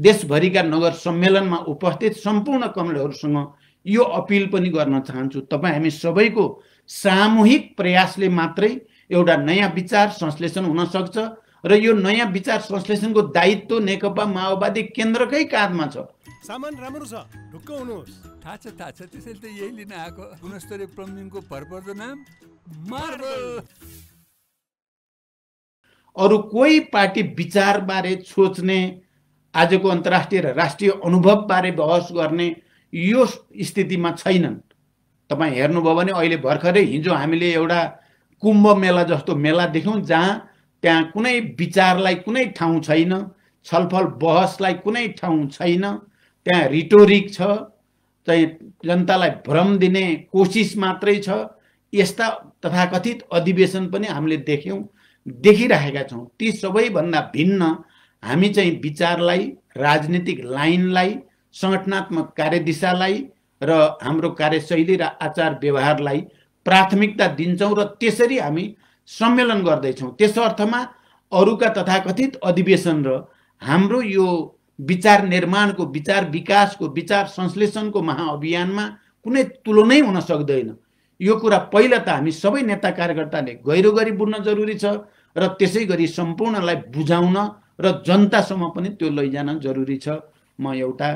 देशभरिका नगर सम्मेलनमा उपस्थित सम्पूर्ण कमलहरूसँग यो अपिल पनि गर्न चाहन्छु तपाईँ हामी सबैको सामूहिक प्रयासले मात्रै एउटा नयाँ विचार संश्लेषण हुन सक्छ र यो नयाँ विचार संश्लेषणको दायित्व नेकपा माओवादी केन्द्रकै काँधमा छ सामान राम्रो छ ढुक्क हुनुहोस् थाहा छ थाहा छ त्यसैले त यही लिन आएको गुणस्तरीय प्लम्बिङको भरपर्दो नाम अरू कोही पार्टी विचारबारे सोच्ने आजको अन्तर्राष्ट्रिय र राष्ट्रिय अनुभवबारे बहस गर्ने यो स्थितिमा छैनन् तपाईँ हेर्नुभयो भने अहिले भर्खरै हिजो हामीले एउटा कुम्भ मेला जस्तो मेला देख्यौँ जहाँ त्यहाँ कुनै विचारलाई कुनै ठाउँ छैन छलफल बहसलाई कुनै ठाउँ छैन त्यहाँ रिटोरिक छ चाहिँ जनतालाई भ्रम दिने कोसिस मात्रै छ यस्ता तथाकथित अधिवेशन पनि हामीले देख्यौँ देखिराखेका छौँ ती सबैभन्दा भिन्न हामी चाहिँ विचारलाई राजनीतिक लाइनलाई सङ्गठनात्मक कार्यदिशालाई र हाम्रो कार्यशैली र आचार व्यवहारलाई प्राथमिकता दिन्छौँ र त्यसरी हामी सम्मेलन गर्दैछौँ त्यस अर्थमा अरूका तथाकथित अधिवेशन र हाम्रो यो विचार निर्माणको विचार विकासको विचार संश्लेषणको महाअभियानमा कुनै तुलनै हुन सक्दैन यो कुरा पहिला त हामी सबै नेता कार्यकर्ताले गहिरो गरी बुझ्न जरुरी छ र त्यसै गरी सम्पूर्णलाई बुझाउन र जनतासम्म पनि त्यो लैजान जरुरी छ म एउटा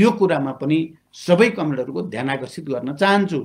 यो कुरामा पनि सबै कमेन्टहरूको ध्यान आकर्षित गर्न चाहन्छु